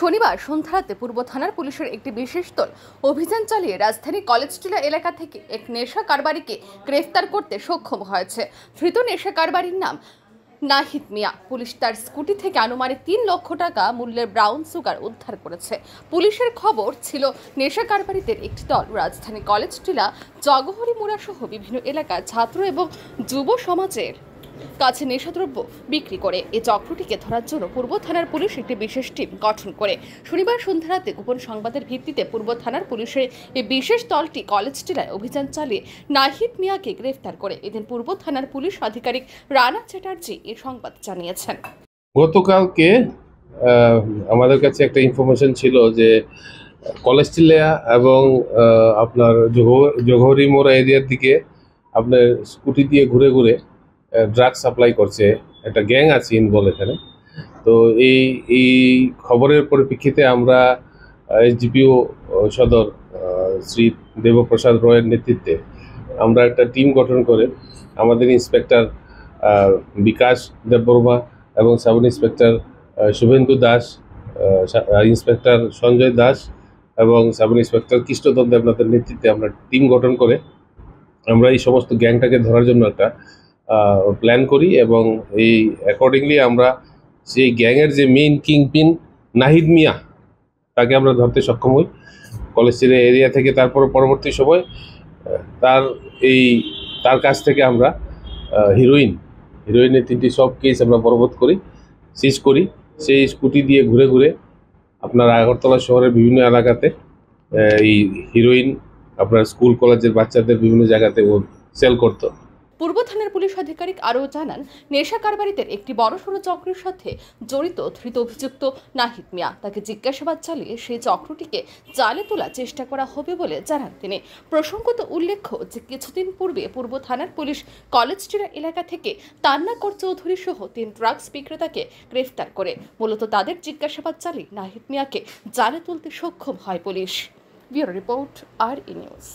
শনিবার সন্ধ্যারাতে পূর্ব থানার পুলিশের একটি বিশেষ দল অভিযান চালিয়ে রাজধানী কলেজ টিলা এলাকা থেকে এক নেশা কারবারিকে গ্রেফতার করতে সক্ষম হয়েছে ধৃত নেশা কারবারির নাম নাহিদ মিয়া পুলিশ তার স্কুটি থেকে আনুমানিক তিন লক্ষ টাকা মূল্যের ব্রাউন সুগার উদ্ধার করেছে পুলিশের খবর ছিল নেশা কারবারিদের একটি দল রাজধানী কলেজ টিলা জগহরি মুরাসহ বিভিন্ন এলাকার ছাত্র এবং যুব সমাজের কাছে নেশাদ্রব্য বিক্রি করে এই চক্রটিকে ধরার জন্য পূর্ব থানার পুলিশ একটি বিশেষ টিম গঠন করে শনিবার সন্ধ্যা রাতে গোপন সংবাদের ভিত্তিতে পূর্ব থানার পুলিশের এই বিশেষ দলটি কলেজ টিলায় অভিযান চালিয়ে নাহিদ মিয়াকে গ্রেফতার করে এদিন পূর্ব থানার পুলিশ আধিকারিক রানা চ্যাটার্জি এ সংবাদ জানিয়েছেন গতকালকে আমাদের কাছে একটা ইনফরমেশন ছিল যে টিলা এবং আপনার জোহরি মোড়া এরিয়ার দিকে আপনার স্কুটি দিয়ে ঘুরে ঘুরে ড্রাগ সাপ্লাই করছে একটা গ্যাং আছে ইনভলভ এখানে তো এই এই খবরের পরিপ্রেক্ষিতে আমরা এসডিপিও সদর শ্রী দেবপ্রসাদ রয়ের নেতৃত্বে আমরা একটা টিম গঠন করে আমাদের ইন্সপেক্টর বিকাশ দেববর্মা এবং sub inspector Subhendu Das inspector Sanjay Das এবং সাব ইন্সপেক্টর কৃষ্ণদন দেবনাথের নেতৃত্বে আমরা টিম গঠন করে আমরা এই সমস্ত গ্যাংটাকে ধরার জন্য একটা প্ল্যান করি এবং এই অ্যাকর্ডিংলি আমরা সেই গ্যাংয়ের যে main kingpin Nahid Miya তাকে আমরা ধরতে সক্ষম হই কলেজ এরিয়া থেকে তারপর পরবর্তী সময় তার এই তার কাছ থেকে আমরা হিরোইন হিরোইনের তিনটি সব কেস আমরা বরবত করি সিজ করি সেই স্কুটি দিয়ে ঘুরে ঘুরে আপনার আগরতলা শহরের বিভিন্ন এলাকাতে এই হিরোইন আপনার স্কুল কলেজের বাচ্চাদের বিভিন্ন জায়গাতে ও সেল করতো পূর্ব থানার পুলিশ আধিকারিক আরও জানান নেশা কারবারিদের একটি বড়সড় চক্রের সাথে জড়িত ধৃত অভিযুক্ত নাহিদ মিয়া তাকে জিজ্ঞাসাবাদ চালিয়ে সেই চক্রটিকে জালে তোলার চেষ্টা করা হবে বলে জানান তিনি প্রসঙ্গত উল্লেখ্য যে কিছুদিন পূর্বে পূর্ব থানার পুলিশ কলেজটিরা এলাকা থেকে তান্নাকর চৌধুরী সহ তিন ড্রাগস বিক্রেতাকে গ্রেফতার করে মূলত তাদের জিজ্ঞাসাবাদ চালিয়ে নাহিদ মিয়াকে জালে তুলতে সক্ষম হয় পুলিশ ব্যুরো রিপোর্ট আর ই নিউজ